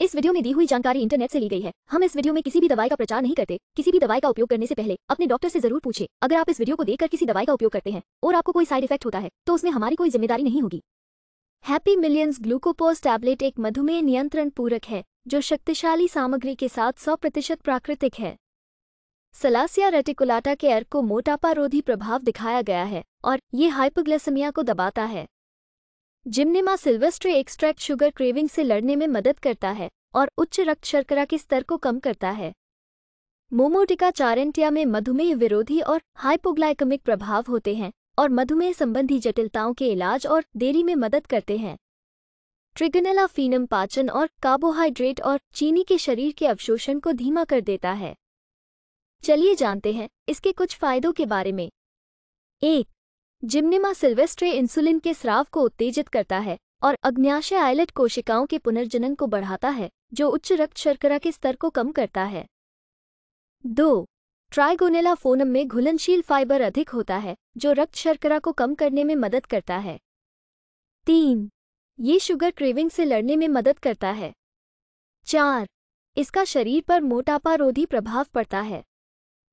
इस वीडियो में दी हुई जानकारी इंटरनेट से ली गई है हम इस वीडियो में किसी भी दवाई का प्रचार नहीं करते किसी भी दवाई का उपयोग करने से पहले अपने डॉक्टर से जरूर पूछे अगर आप इस वीडियो को देखकर किसी दवाई का उपयोग करते हैं और आपको कोई साइड इफेक्ट होता है तो उसमें हमारी कोई जिम्मेदारी नहीं होगी हैप्पी मिलियंस ग्लूकोपोज टैबलेट एक मधुमेह नियंत्रण पूरक है जो शक्तिशाली सामग्री के साथ सौ प्रतिशत प्राकृतिक है सलासिया रेटिकुलाटा के अर्क को मोटापा रोधी प्रभाव दिखाया गया है और ये हाइपोग्लेसमिया को दबाता है gymnema sylvestre extract sugar craving से लड़ने में मदद करता है और उच्च रक्त शर्करा के स्तर को कम करता है मोमोटिका चारेंटिया में मधुमेह विरोधी और हाइपोग्लाइकमिक प्रभाव होते हैं और मधुमेह संबंधी जटिलताओं के इलाज और देरी में मदद करते हैं ट्रिगनेला फीनम पाचन और कार्बोहाइड्रेट और चीनी के शरीर के अवशोषण को धीमा कर देता है चलिए जानते हैं इसके कुछ फायदों के बारे में एक जिम्निमा सिल्वेस्ट्रे इंसुलिन के स्राव को उत्तेजित करता है और अग्न्याशय आइलेट कोशिकाओं के पुनर्जनन को बढ़ाता है जो उच्च रक्त शर्करा के स्तर को कम करता है दो ट्राइगोनेला फोनम में घुलनशील फाइबर अधिक होता है जो रक्त शर्करा को कम करने में मदद करता है तीन ये शुगर क्रेविंग से लड़ने में मदद करता है चार इसका शरीर पर मोटापा रोधी प्रभाव पड़ता है